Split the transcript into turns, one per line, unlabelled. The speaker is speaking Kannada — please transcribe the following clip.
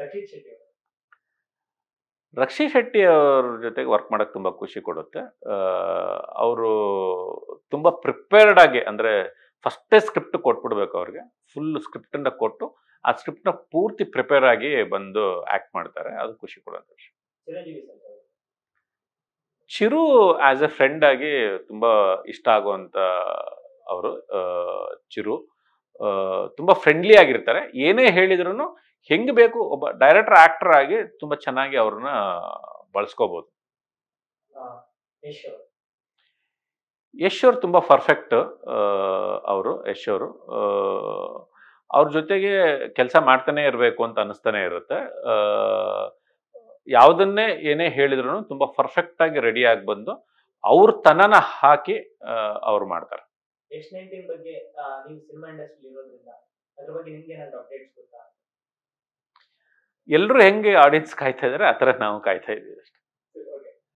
ರಕ್ಷಿತ್ ಶೆಟ್ಟಿ
ರಕ್ಷಿ ಶೆಟ್ಟಿ ಅವ್ರ ಜೊತೆಗೆ ವರ್ಕ್ ಮಾಡೋಕ್ಕೆ ತುಂಬ ಖುಷಿ ಕೊಡುತ್ತೆ ಅವರು ತುಂಬ ಪ್ರಿಪೇರ್ಡ್ ಆಗಿ ಅಂದರೆ ಫಸ್ಟೇ ಸ್ಕ್ರಿಪ್ಟ್ ಕೊಟ್ಬಿಡ್ಬೇಕು ಅವ್ರಿಗೆ ಫುಲ್ ಸ್ಕ್ರಿಪ್ಟಿಂದ ಕೊಟ್ಟು ಆ ಸ್ಕ್ರಿಪ್ಟ್ನ ಪೂರ್ತಿ ಪ್ರಿಪೇರ್ ಆಗಿ ಬಂದು ಆ್ಯಕ್ಟ್ ಮಾಡ್ತಾರೆ ಅದು ಖುಷಿ ಕೊಡುವಂಥ ವಿಷಯ ಚಿರು ಆ್ಯಸ್ ಎ ಫ್ರೆಂಡ್ ಆಗಿ ತುಂಬ ಇಷ್ಟ ಆಗುವಂಥ ಅವರು ಚಿರು ತುಂಬ ಫ್ರೆಂಡ್ಲಿ ಆಗಿರ್ತಾರೆ ಏನೇ ಹೇಳಿದ್ರು ಹೆಂಗ್ ಬೇಕು ಒಬ್ಬ ಡೈರೆಕ್ಟರ್ ಆಕ್ಟರ್ ಆಗಿ ತುಂಬಾ ಚೆನ್ನಾಗಿ ಅವ್ರನ್ನ ಬಳಸ್ಕೋಬಹುದು ಯಶ್ ಅವ್ರು ತುಂಬ ಪರ್ಫೆಕ್ಟ್ ಅವರು ಯಶ್ ಅವರು ಅವ್ರ ಜೊತೆಗೆ ಕೆಲಸ ಮಾಡ್ತಾನೆ ಇರಬೇಕು ಅಂತ ಅನಿಸ್ತಾನೆ ಇರುತ್ತೆ ಯಾವುದನ್ನೇ ಏನೇ ಹೇಳಿದ್ರು ಆಗಿ ರೆಡಿ ಆಗಿ ಬಂದು ಅವ್ರ ತನನ ಹಾಕಿ ಅವ್ರು ಮಾಡ್ತಾರೆ
ಸಿನಿಮಾ ಇರೋದ್ರಿಂದ ಬಗ್ಗೆ ಅಪ್ಡೇಟ್ಸ್
ಎಲ್ಲರೂ ಹೆಂಗೆ ಆಡಿಯನ್ಸ್ ಕಾಯ್ತಾ ಇದ್ದಾರೆ ಆ ಥರ ನಾವು ಕಾಯ್ತಾ ಇದ್ದೀವಿ ಅಷ್ಟೇ